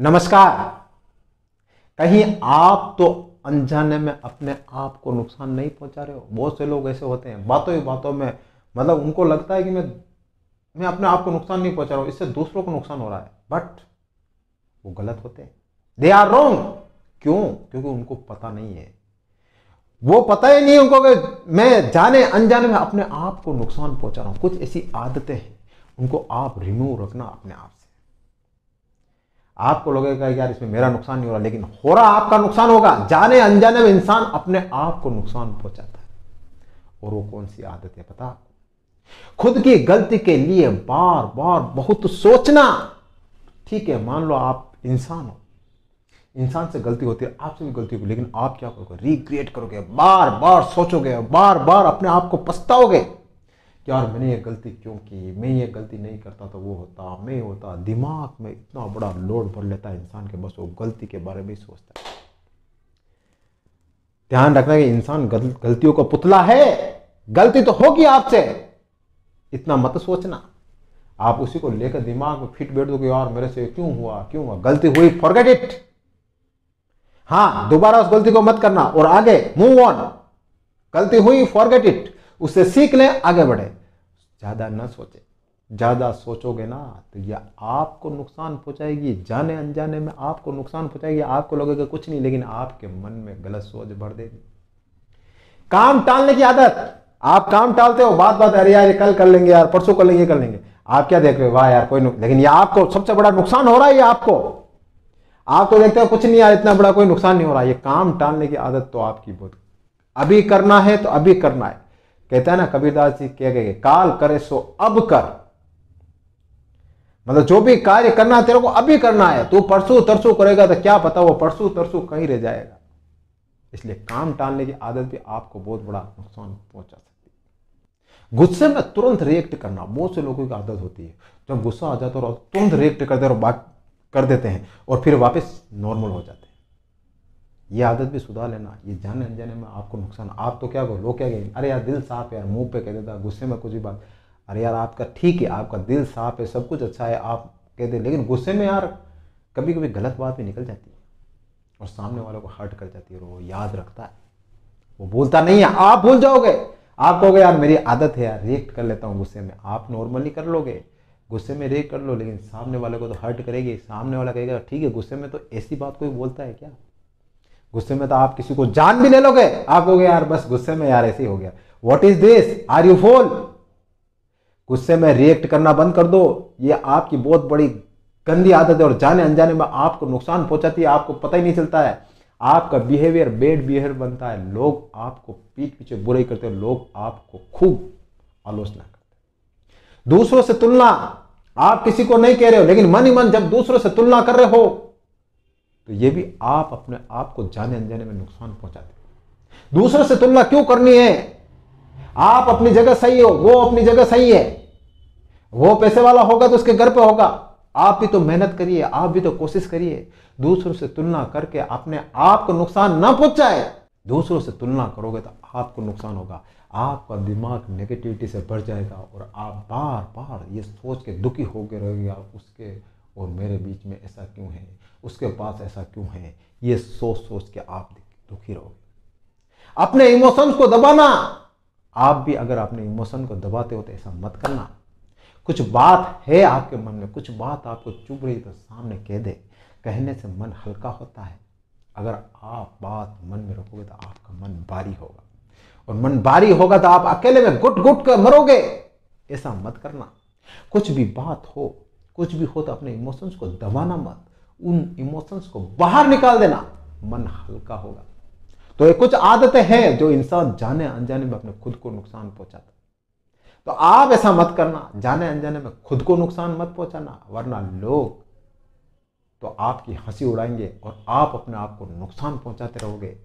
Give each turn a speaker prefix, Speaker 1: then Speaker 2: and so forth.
Speaker 1: नमस्कार कहीं आप तो अनजाने में अपने आप को नुकसान नहीं पहुंचा रहे हो बहुत से लोग ऐसे होते हैं बातों ही बातों में मतलब उनको लगता है कि मैं मैं अपने आप को नुकसान नहीं पहुंचा रहा हूं इससे दूसरों को नुकसान हो रहा है बट वो गलत होते हैं दे आर रॉन्ग क्यों क्योंकि उनको पता नहीं है वो पता ही नहीं उनको कि मैं जाने अनजाने में अपने आप को नुकसान पहुंचा रहा हूं कुछ ऐसी आदतें हैं उनको आप रिमूव रखना अपने आप से आपको लगेगा यार इसमें मेरा नुकसान नहीं हो रहा लेकिन हो रहा आपका नुकसान होगा जाने अनजाने में इंसान अपने आप को नुकसान पहुंचाता है और वो कौन सी आदत है पता खुद की गलती के लिए बार बार बहुत सोचना ठीक है मान लो आप इंसान हो इंसान से गलती होती है आपसे भी गलती होगी लेकिन आप क्या करोगे रिक्रिएट करोगे बार बार सोचोगे बार बार अपने आप को पछताओगे यार मैंने ये गलती क्यों की मैं ये गलती नहीं करता तो वो होता मैं होता दिमाग में इतना बड़ा लोड भर लेता है इंसान के बस वो गलती के बारे में सोचता है ध्यान रखना कि इंसान गल, गलतियों का पुतला है गलती तो होगी आपसे इतना मत सोचना आप उसी को लेकर दिमाग में फिट बैठ कि यार मेरे से क्यों हुआ क्यों हुआ गलती हुई फॉरगेट इट हाँ दोबारा उस गलती को मत करना और आगे मूव ऑन गलती हुई फॉरगेट इट उससे सीख लें आगे बढ़े ज़्यादा ना सोचे ज़्यादा सोचोगे ना तो यह आपको नुकसान पहुंचाएगी जाने अनजाने में आपको नुकसान पहुंचाएगी आपको लगेगा कुछ नहीं लेकिन आपके मन में गलत सोच भर देगी काम टालने की आदत आप काम टालते हो बात बात अरे यार कल कर लेंगे यार परसों कर लेंगे कर लेंगे आप क्या देख रहे हो वाह यार कोई लेकिन ये आपको सबसे बड़ा नुकसान हो रहा है ये आपको आपको देखते हो कुछ नहीं यार इतना बड़ा कोई नुकसान नहीं हो रहा ये काम टालने की आदत तो आपकी बहुत अभी करना है तो अभी करना है कहते हैं ना कबीरदास जी कह गए काल करे सो अब कर मतलब जो भी कार्य करना तेरे को अभी करना है तू परसू तरसू करेगा तो क्या पता वो परसू तरसू कहीं रह जाएगा इसलिए काम टालने की आदत भी आपको बहुत बड़ा नुकसान पहुंचा सकती है गुस्से में तुरंत रिएक्ट करना बहुत से लोगों की आदत होती है जब गुस्सा आ जाता है और तुरंत रिएक्ट कर दे और बात कर देते हैं और फिर वापस नॉर्मल हो जाते हैं ये आदत भी सुधार लेना ये जाने अनजाने में आपको नुकसान आप तो क्या कहो लोग क्या कहेंगे अरे यार दिल साफ है यार मुंह पे कह देता गुस्से में कुछ भी बात अरे यार आपका ठीक है आपका दिल साफ है सब कुछ अच्छा है आप कह दे लेकिन गुस्से में यार कभी कभी गलत बात भी निकल जाती है और सामने वालों को हर्ट कर जाती है और वो याद रखता है वो बोलता नहीं है आप भूल जाओगे आप कहोगे यार मेरी आदत है यार रिएक्ट कर लेता हूँ गुस्से में आप नॉर्मली कर लोगे गुस्से में रिएक्ट कर लो लेकिन सामने वाले को तो हर्ट करेगी सामने वाला कहेगा ठीक है गुस्से में तो ऐसी बात कोई बोलता है क्या गुस्से में तो आप किसी को जान भी ले लोगे आप लोग यार बस गुस्से में यार ऐसे ही हो गया what is this are you fool गुस्से में रिएक्ट करना बंद कर दो ये आपकी बहुत बड़ी गंदी आदत है और जाने अनजाने में आपको नुकसान पहुंचाती है आपको पता ही नहीं चलता है आपका बिहेवियर बेड बिहेवियर बनता है लोग आपको पीठ पीछे बुराई करते हैं लोग आपको खूब आलोचना करते हैं दूसरों से तुलना आप किसी को नहीं कह रहे हो लेकिन मन ही मन जब दूसरों से तुलना कर रहे हो तो ये भी आप अपने आप को जाने अनजाने में नुकसान पहुंचाते दूसरे से तुलना क्यों करनी है आप अपनी जगह सही हो वो अपनी जगह सही है वो पैसे वाला होगा तो उसके घर पे होगा आप भी तो मेहनत करिए आप भी तो कोशिश करिए दूसरों से तुलना करके अपने आप को नुकसान ना पहुंचाए दूसरों से तुलना करोगे तो आपको नुकसान होगा आपका दिमाग नेगेटिविटी से भर जाएगा और आप बार बार ये सोच के दुखी होकर रहेगा उसके और मेरे बीच में ऐसा क्यों है उसके पास ऐसा क्यों है ये सोच सोच के आप दुखी रहोगे अपने इमोशंस को दबाना आप भी अगर अपने इमोशन को दबाते हो तो ऐसा मत करना कुछ बात है आपके मन में कुछ बात आपको चुभ रही तो सामने कह दे कहने से मन हल्का होता है अगर आप बात मन में रखोगे तो आपका मन भारी होगा और मन भारी होगा तो आप अकेले में गुट गुट कर मरोगे ऐसा मत करना कुछ भी बात हो कुछ भी हो तो अपने इमोशंस को दबाना मत उन इमोशंस को बाहर निकाल देना मन हल्का होगा तो ये कुछ आदतें हैं जो इंसान जाने अनजाने में अपने खुद को नुकसान पहुंचाता तो आप ऐसा मत करना जाने अनजाने में खुद को नुकसान मत पहुंचाना वरना लोग तो आपकी हंसी उड़ाएंगे और आप अपने आप को नुकसान पहुंचाते रहोगे